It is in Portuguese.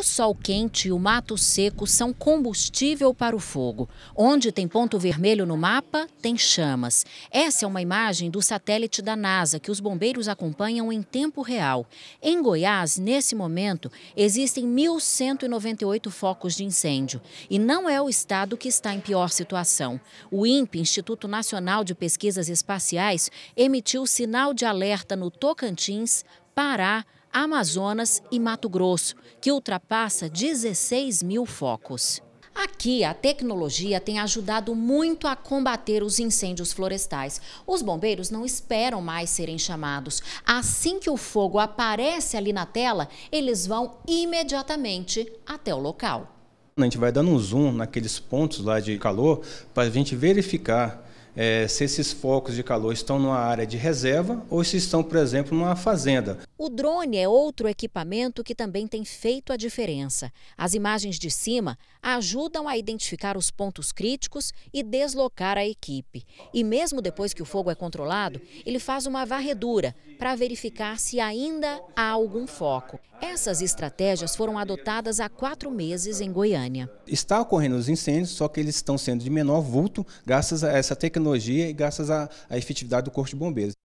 O sol quente e o mato seco são combustível para o fogo. Onde tem ponto vermelho no mapa, tem chamas. Essa é uma imagem do satélite da NASA que os bombeiros acompanham em tempo real. Em Goiás, nesse momento, existem 1.198 focos de incêndio. E não é o estado que está em pior situação. O INPE, Instituto Nacional de Pesquisas Espaciais, emitiu sinal de alerta no Tocantins, Pará, Amazonas e Mato Grosso, que ultrapassa 16 mil focos. Aqui, a tecnologia tem ajudado muito a combater os incêndios florestais. Os bombeiros não esperam mais serem chamados. Assim que o fogo aparece ali na tela, eles vão imediatamente até o local. A gente vai dando um zoom naqueles pontos lá de calor para a gente verificar é, se esses focos de calor estão numa área de reserva ou se estão, por exemplo, numa fazenda. O drone é outro equipamento que também tem feito a diferença. As imagens de cima ajudam a identificar os pontos críticos e deslocar a equipe. E mesmo depois que o fogo é controlado, ele faz uma varredura para verificar se ainda há algum foco. Essas estratégias foram adotadas há quatro meses em Goiânia. Está ocorrendo os incêndios, só que eles estão sendo de menor vulto graças a essa tecnologia tecnologia e graças à, à efetividade do Corpo de Bombeiros.